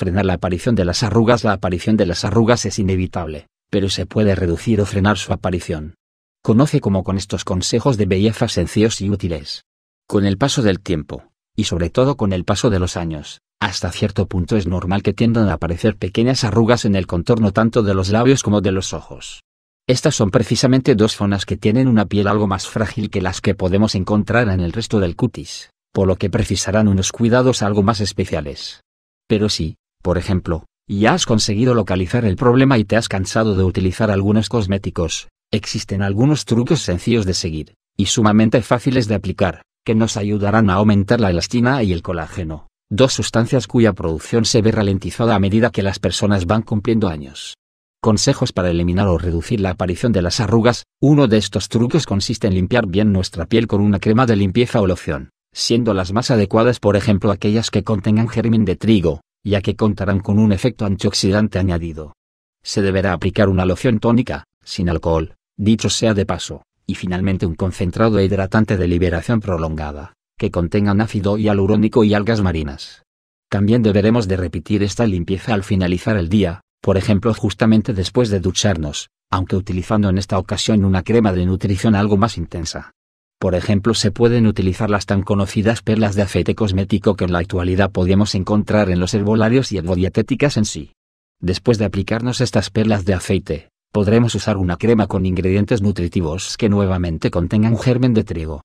frenar la aparición de las arrugas. La aparición de las arrugas es inevitable, pero se puede reducir o frenar su aparición. Conoce cómo con estos consejos de belleza sencillos y útiles. Con el paso del tiempo, y sobre todo con el paso de los años, hasta cierto punto es normal que tiendan a aparecer pequeñas arrugas en el contorno tanto de los labios como de los ojos. Estas son precisamente dos zonas que tienen una piel algo más frágil que las que podemos encontrar en el resto del cutis, por lo que precisarán unos cuidados algo más especiales. Pero sí, por ejemplo, ya has conseguido localizar el problema y te has cansado de utilizar algunos cosméticos, existen algunos trucos sencillos de seguir, y sumamente fáciles de aplicar, que nos ayudarán a aumentar la elastina y el colágeno, dos sustancias cuya producción se ve ralentizada a medida que las personas van cumpliendo años. Consejos para eliminar o reducir la aparición de las arrugas. Uno de estos trucos consiste en limpiar bien nuestra piel con una crema de limpieza o loción, siendo las más adecuadas por ejemplo aquellas que contengan germen de trigo, ya que contarán con un efecto antioxidante añadido. Se deberá aplicar una loción tónica, sin alcohol, dicho sea de paso, y finalmente un concentrado e hidratante de liberación prolongada, que contengan ácido hialurónico y algas marinas. También deberemos de repetir esta limpieza al finalizar el día, por ejemplo justamente después de ducharnos, aunque utilizando en esta ocasión una crema de nutrición algo más intensa. Por ejemplo, se pueden utilizar las tan conocidas perlas de aceite cosmético que en la actualidad podemos encontrar en los herbolarios y herbodietéticas en sí. Después de aplicarnos estas perlas de aceite, podremos usar una crema con ingredientes nutritivos que nuevamente contengan germen de trigo,